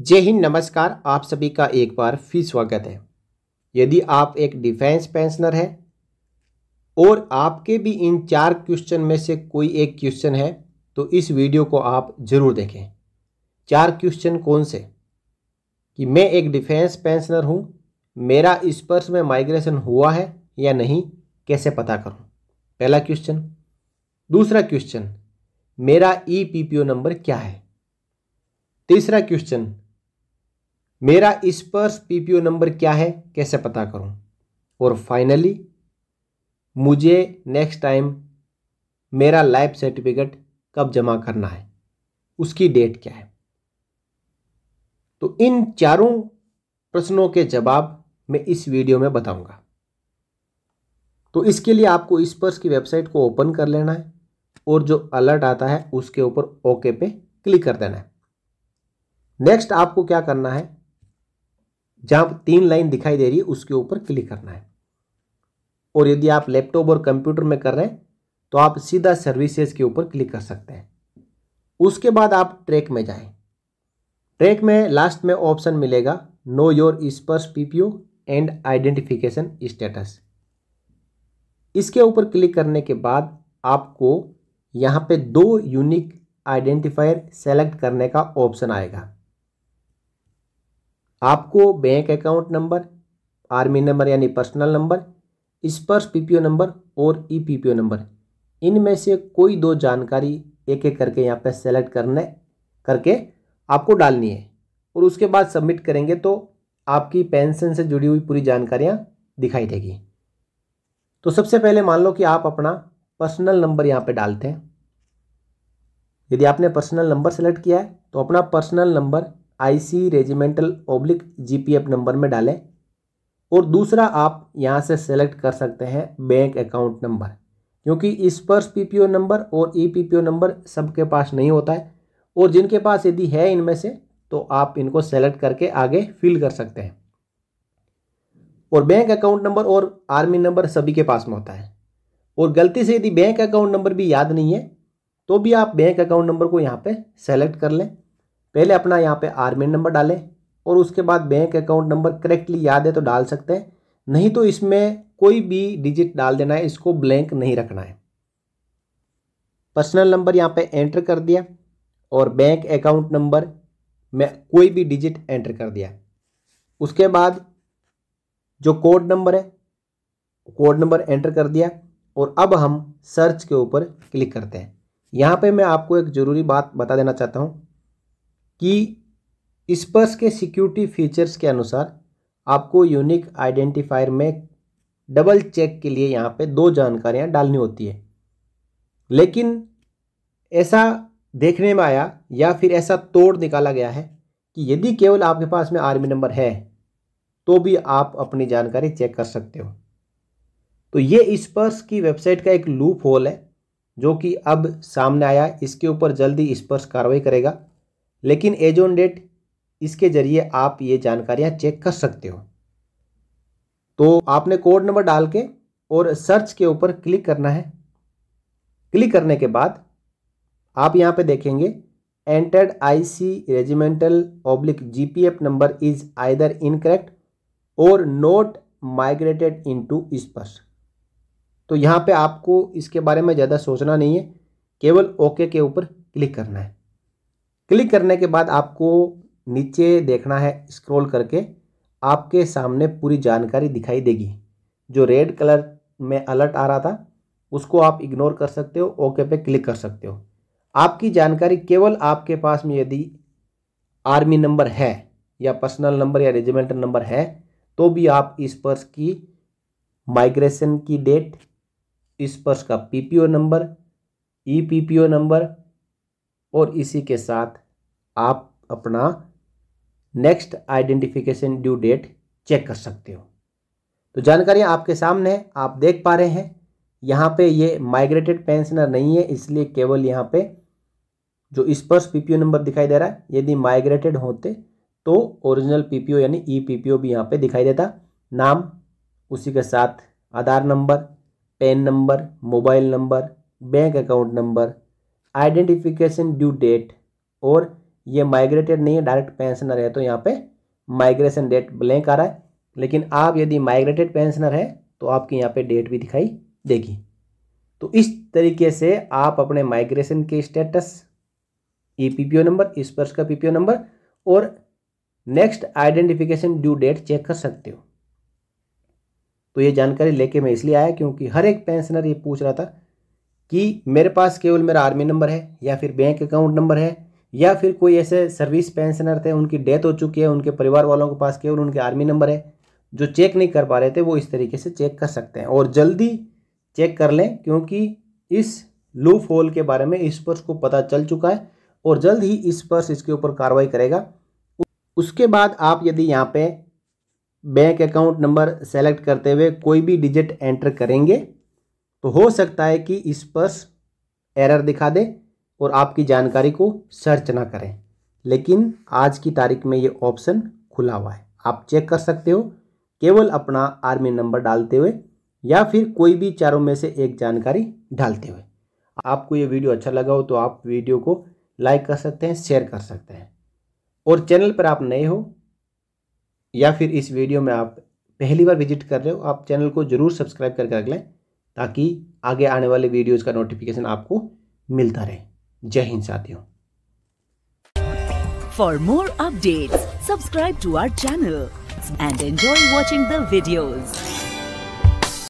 जय हिंद नमस्कार आप सभी का एक बार फिर स्वागत है यदि आप एक डिफेंस पेंशनर हैं और आपके भी इन चार क्वेश्चन में से कोई एक क्वेश्चन है तो इस वीडियो को आप ज़रूर देखें चार क्वेश्चन कौन से कि मैं एक डिफेंस पेंशनर हूं मेरा स्पर्श में माइग्रेशन हुआ है या नहीं कैसे पता करूं पहला क्वेश्चन दूसरा क्वेश्चन मेरा E P P O number क्या है तीसरा क्वेश्चन मेरा इस पर्स पीपीओ नंबर क्या है कैसे पता करूं और फाइनली मुझे नेक्स्ट टाइम मेरा लाइफ सर्टिफिकेट कब जमा करना है उसकी डेट क्या है तो इन चारों प्रश्नों के जवाब मैं इस वीडियो में बताऊंगा तो इसके लिए आपको इस पर्स की वेबसाइट को ओपन कर लेना है और जो अलर्ट आता है उसके ऊपर ओके पे क्लिक कर देना है नेक्स्ट आपको क्या करना है जहां तीन लाइन दिखाई दे रही है उसके ऊपर क्लिक करना है और यदि आप लैपटॉप और कंप्यूटर में कर रहे हैं तो आप सीधा सर्विसेज के ऊपर क्लिक कर सकते हैं उसके बाद आप ट्रैक में जाएं ट्रैक में लास्ट में ऑप्शन मिलेगा know your SPARSH PPO and identification status इसके ऊपर क्लिक करने के बाद आपको यहां पे दो यूनिक आइडेंटिफायर सेलेक्ट करने का ऑप्शन आएगा आपको bank account number army number यानी personal number SPARSH PPO number और ई ओ नंबर इनमें से कोई दो जानकारी एक एक करके यहाँ पे सेलेक्ट करने करके आपको डालनी है और उसके बाद सबमिट करेंगे तो आपकी पेंशन से जुड़ी हुई पूरी जानकारियाँ दिखाई देगी तो सबसे पहले मान लो कि आप अपना पर्सनल नंबर यहाँ पे डालते हैं यदि आपने पर्सनल नंबर सेलेक्ट किया है तो अपना personal number IC regimental oblique GPF number में डालें और दूसरा आप यहां से सेलेक्ट कर सकते हैं बैंक अकाउंट नंबर क्योंकि इस पर पीपीओ नंबर और ई नंबर सबके पास नहीं होता है और जिनके पास यदि है इनमें से तो आप इनको सेलेक्ट करके आगे फिल कर सकते हैं और बैंक अकाउंट नंबर और आर्मी नंबर सभी के पास में होता है और गलती से यदि बैंक अकाउंट नंबर भी याद नहीं है तो भी आप बैंक अकाउंट नंबर को यहाँ पे सेलेक्ट कर लें पहले अपना यहाँ पे आर्मी नंबर डालें और उसके बाद बैंक अकाउंट नंबर करेक्टली याद है तो डाल सकते हैं नहीं तो इसमें कोई भी डिजिट डाल देना है इसको ब्लैंक नहीं रखना है पर्सनल नंबर यहाँ पे एंटर कर दिया और बैंक अकाउंट नंबर में कोई भी डिजिट एंटर कर दिया उसके बाद जो कोड नंबर है कोड नंबर एंटर कर दिया और अब हम सर्च के ऊपर क्लिक करते हैं यहाँ पे मैं आपको एक ज़रूरी बात बता देना चाहता हूँ कि स्पर्स के सिक्योरिटी फीचर्स के अनुसार आपको यूनिक आइडेंटिफायर में डबल चेक के लिए यहाँ पे दो जानकारियाँ डालनी होती है लेकिन ऐसा देखने में आया या फिर ऐसा तोड़ निकाला गया है कि यदि केवल आपके पास में आर्मी नंबर है तो भी आप अपनी जानकारी चेक कर सकते हो तो ये स्पर्श की वेबसाइट का एक लूप होल है जो कि अब सामने आया इसके ऊपर जल्दी स्पर्श कार्रवाई करेगा लेकिन एज ऑन डेट इसके ज़रिए आप ये जानकारियाँ चेक कर सकते हो तो आपने कोड नंबर डाल के और सर्च के ऊपर क्लिक करना है क्लिक करने के बाद आप यहाँ पे देखेंगे entered IC regimental oblique GPF number is either incorrect or not migrated into SPARSH तो यहाँ पे आपको इसके बारे में ज़्यादा सोचना नहीं है केवल ओके के ऊपर क्लिक करना है क्लिक करने के बाद आपको नीचे देखना है स्क्रॉल करके आपके सामने पूरी जानकारी दिखाई देगी जो रेड कलर में अलर्ट आ रहा था उसको आप इग्नोर कर सकते हो ओके पे क्लिक कर सकते हो आपकी जानकारी केवल आपके पास में यदि आर्मी नंबर है या पर्सनल नंबर या रेजिमेंटल नंबर है तो भी आप इस पर्स की माइग्रेशन की डेट इस पर्स का पीपीओ नंबर ई नंबर और इसी के साथ आप अपना next identification due date check कर सकते हो तो जानकारी आपके सामने है आप देख पा रहे हैं यहाँ पे ये माइग्रेटेड पेंशनर नहीं है इसलिए केवल यहाँ पे जो स्पर्श पीपीओ नंबर दिखाई दे रहा है यदि माइग्रेटेड होते तो ओरिजिनल पीपीओ यानी ई e पीपीओ भी यहाँ पे दिखाई देता नाम उसी के साथ Aadhaar number PAN number mobile number bank account number identification due date और ये माइग्रेटेड नहीं है डायरेक्ट पेंशनर है तो यहाँ पे माइग्रेशन डेट ब्लैंक आ रहा है लेकिन आप यदि माइग्रेटेड पेंशनर है तो आपकी यहाँ पे डेट भी दिखाई देगी तो इस तरीके से आप अपने माइग्रेशन के status P e O number इस वर्ष का पीपीओ नंबर और next identification due date check कर सकते हो तो ये जानकारी लेके मैं इसलिए आया क्योंकि हर एक पेंशनर ये पूछ रहा था कि मेरे पास केवल मेरा आर्मी नंबर है या फिर बैंक अकाउंट नंबर है या फिर कोई ऐसे सर्विस पेंशनर थे उनकी डेथ हो चुकी है उनके परिवार वालों के पास केवल उनके आर्मी नंबर है जो चेक नहीं कर पा रहे थे वो इस तरीके से चेक कर सकते हैं और जल्दी चेक कर लें क्योंकि इस लूफ होल के बारे में इस पर्स को पता चल चुका है और जल्द ही इस पर्स इसके ऊपर कार्रवाई करेगा उसके बाद आप यदि यहाँ पे बैंक अकाउंट नंबर सेलेक्ट करते हुए कोई भी डिजिट एंटर करेंगे तो हो सकता है कि इस पर एरर दिखा दे और आपकी जानकारी को सर्च ना करें लेकिन आज की तारीख में ये ऑप्शन खुला हुआ है आप चेक कर सकते हो केवल अपना आर्मी नंबर डालते हुए या फिर कोई भी चारों में से एक जानकारी डालते हुए आपको ये वीडियो अच्छा लगा हो तो आप वीडियो को लाइक कर सकते हैं शेयर कर सकते हैं और चैनल पर आप नए हो या फिर इस वीडियो में आप पहली बार विजिट कर रहे हो आप चैनल को ज़रूर सब्सक्राइब करके रख लें ताकि आगे आने वाले वीडियोज़ का नोटिफिकेशन आपको मिलता रहे जय हिंद साथियों for more update subscribe to our channel and enjoy watching the videos